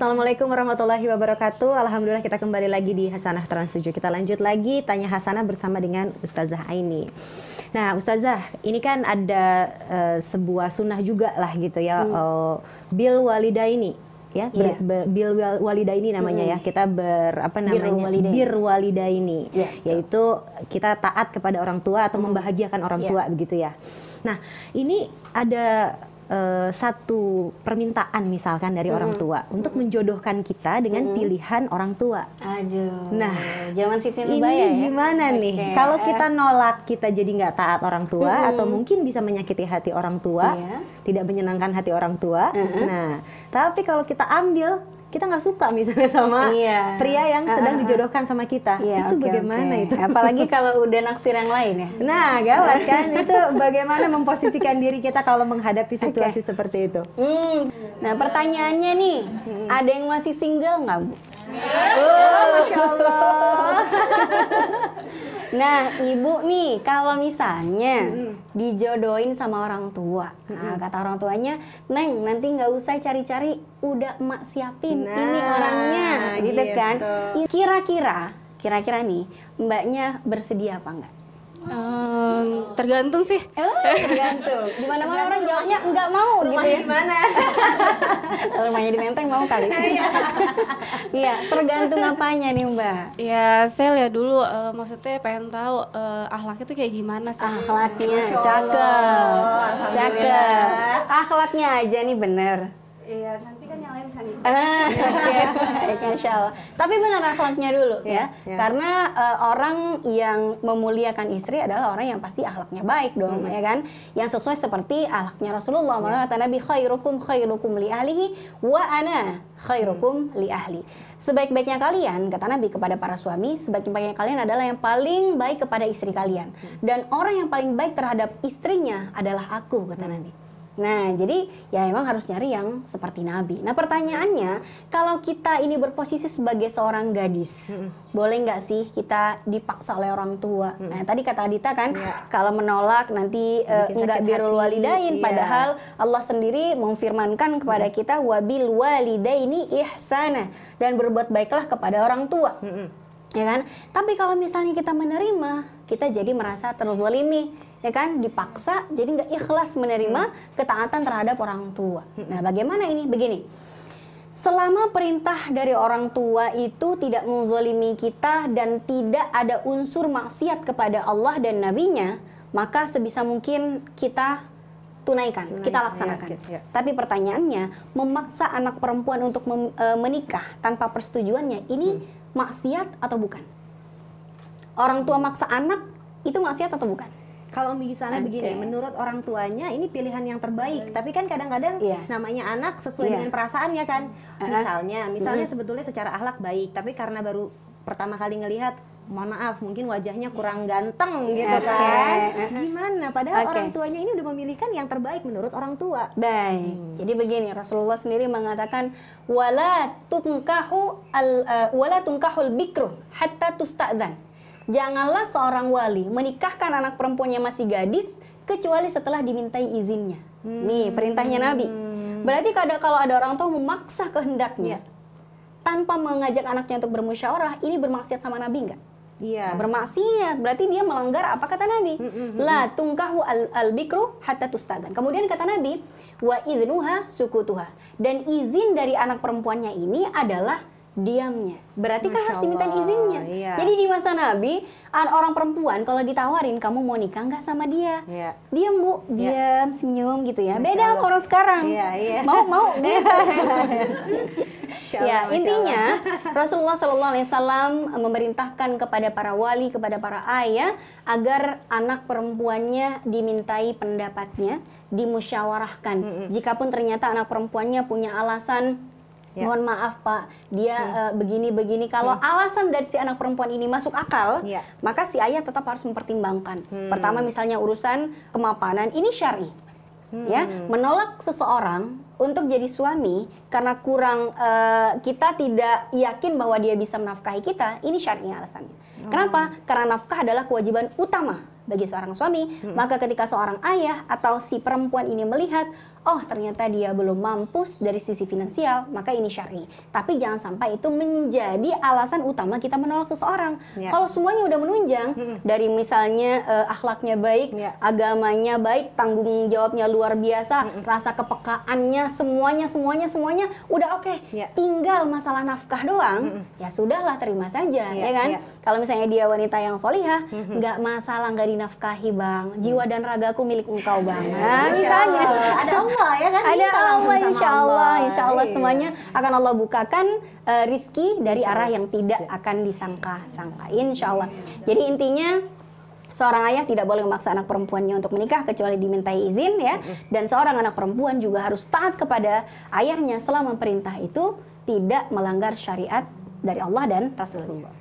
Assalamualaikum warahmatullahi wabarakatuh. Alhamdulillah kita kembali lagi di Hasanah Trans7. Kita lanjut lagi tanya Hasanah bersama dengan Ustazah Aini. Nah, Ustazah, ini kan ada uh, sebuah sunnah juga lah gitu ya, hmm. uh, bil ini ya, ber, yeah. ber, bil ini namanya ya. hmm. ya. Kita ber apa namanya? Bir walida ini yeah. yaitu kita taat kepada orang tua atau hmm. membahagiakan orang yeah. tua begitu ya. Nah, ini ada uh, satu permintaan misalkan dari -hmm. orang tua untuk menjodohkan kita dengan -hmm. pilihan orang tua. Aduh. Nah, zaman Siti Nubaya ini ya? gimana okay. nih? Kalau kita nolak kita jadi nggak taat orang tua -hmm. atau mungkin bisa menyakiti hati orang tua, yeah. tidak menyenangkan hati orang tua. -hmm. Nah, tapi kalau kita ambil kita nggak suka misalnya sama iya. pria yang ah, sedang uh, ah, -huh. Ah. dijodohkan sama kita iya, itu okay, bagaimana okay. itu apalagi kalau udah naksir yang lain ya nah gawat kan itu bagaimana memposisikan diri kita kalau menghadapi situasi okay. seperti itu hmm. nah pertanyaannya nih hmm. ada yang masih single nggak bu Oh, Masya Allah. Nah, ibu nih kalau misalnya hmm. dijodohin sama orang tua, nah, kata orang tuanya, neng nanti nggak usah cari-cari, udah emak siapin nah, ini orangnya, gitu, gitu. kan. Kira-kira, kira-kira nih, mbaknya bersedia apa enggak? Um, tergantung sih. Oh, tergantung. Di mana mana orang jawabnya enggak mau gitu Rumahnya gitu ya. mana? Rumahnya di Menteng mau kali. Iya. iya, tergantung apanya nih, Mbak? Ya, saya lihat dulu uh, maksudnya pengen tahu uh, akhlaknya tuh kayak gimana sih. Akhlaknya cakep. Cakep. Akhlaknya aja nih bener. Iya, Ah, okay. insya Tapi benar akhlaknya dulu yeah, ya, yeah. karena uh, orang yang memuliakan istri adalah orang yang pasti akhlaknya baik dong, mm. ya kan? Yang sesuai seperti akhlaknya Rasulullah. Iya. Maka kata Nabi khairukum khairukum li ahlihi wa ana khairukum mm-hmm. li ahli. Sebaik-baiknya kalian, kata Nabi kepada para suami, sebaik-baiknya kalian adalah yang paling baik kepada istri kalian. Mm-hmm. Dan orang yang paling baik terhadap istrinya adalah aku, kata Nabi. Nah, jadi ya emang harus nyari yang seperti Nabi. Nah, pertanyaannya, kalau kita ini berposisi sebagai seorang gadis, hmm. boleh nggak sih kita dipaksa oleh orang tua? Hmm. Nah, tadi kata Adita kan, ya. kalau menolak nanti uh, nggak birul walidain, iya. padahal Allah sendiri memfirmankan kepada hmm. kita wabil walidaini ihsana dan berbuat baiklah kepada orang tua. Hmm. Ya kan? Tapi kalau misalnya kita menerima, kita jadi merasa terzalimi ya kan dipaksa jadi nggak ikhlas menerima ketaatan terhadap orang tua nah bagaimana ini begini Selama perintah dari orang tua itu tidak menzolimi kita dan tidak ada unsur maksiat kepada Allah dan Nabi-Nya, maka sebisa mungkin kita tunaikan, tunaikan kita laksanakan. Ya, gitu, ya. Tapi pertanyaannya, memaksa anak perempuan untuk e, menikah tanpa persetujuannya, ini hmm. maksiat atau bukan? Orang tua maksa anak itu maksiat atau bukan? kalau misalnya okay. begini, menurut orang tuanya ini pilihan yang terbaik, tapi kan kadang-kadang yeah. namanya anak sesuai yeah. dengan perasaannya kan. Uh-huh. Misalnya, misalnya sebetulnya secara ahlak baik, tapi karena baru pertama kali ngelihat mohon maaf mungkin wajahnya kurang ganteng gitu okay. kan gimana padahal okay. orang tuanya ini udah memilihkan yang terbaik menurut orang tua baik hmm. jadi begini Rasulullah sendiri mengatakan wala tungkahu al uh, eh, wala tungkahul bikru hatta tustadzan janganlah seorang wali menikahkan anak perempuannya masih gadis kecuali setelah dimintai izinnya. Hmm. Nih perintahnya Nabi. Hmm. Berarti kalau ada orang tua memaksa kehendaknya ya. tanpa mengajak anaknya untuk bermusyawarah, ini bermaksiat sama Nabi enggak? Iya. Nah, bermaksiat berarti dia melanggar apa kata Nabi? -hmm. hmm, hmm La tungkahu al, al bikru hatta tustadan. Kemudian kata Nabi, wa idnuha sukutuha. Dan izin dari anak perempuannya ini adalah diamnya. Berarti Masya kan harus diminta izinnya. Iya. Jadi di masa Nabi, orang perempuan kalau ditawarin kamu mau nikah nggak sama dia, iya. diam bu, iya. diam iya. senyum gitu ya. Beda sama orang sekarang. Iya, iya. Mau mau gitu. Allah, ya intinya Rasulullah Shallallahu Alaihi Wasallam memerintahkan kepada para wali, kepada para ayah agar anak perempuannya dimintai pendapatnya, dimusyawarahkan. Mm -hmm. Jikapun ternyata anak perempuannya punya alasan Ya. Mohon maaf Pak, dia begini-begini. Ya. Eh, hmm. Uh, Kalau hmm. alasan dari si anak perempuan ini masuk akal, ya. maka si ayah tetap harus mempertimbangkan. Hmm. Pertama misalnya urusan kemapanan, ini syari. Ya, hmm. Ya, menolak seseorang untuk jadi suami karena kurang uh, kita tidak yakin bahwa dia bisa menafkahi kita, ini syar'i alasannya. Hmm. Kenapa? Karena nafkah adalah kewajiban utama bagi seorang suami, hmm. maka ketika seorang ayah atau si perempuan ini melihat, oh ternyata dia belum mampu dari sisi finansial, maka ini syar'i. Tapi jangan sampai itu menjadi alasan utama kita menolak seseorang. Ya. Kalau semuanya udah menunjang hmm. dari misalnya uh, akhlaknya baik, ya. agamanya baik, tanggung jawabnya luar biasa, hmm. rasa kepekaannya semuanya semuanya semuanya udah oke. Okay. Ya. Tinggal masalah nafkah doang, hmm. ya sudahlah terima saja, ya, ya kan? Ya. Kalau misalnya dia wanita yang solihah, nggak masalah nggak di dinafkahi bang jiwa dan ragaku milik engkau bang ya, misalnya ada Allah ya kan ada Allah insya Allah insya Allah semuanya akan Allah bukakan uh, rizki dari arah yang tidak iya. akan disangka-sangka insya Allah jadi intinya Seorang ayah tidak boleh memaksa anak perempuannya untuk menikah kecuali dimintai izin ya. Dan seorang anak perempuan juga harus taat kepada ayahnya selama perintah itu tidak melanggar syariat dari Allah dan Rasulullah.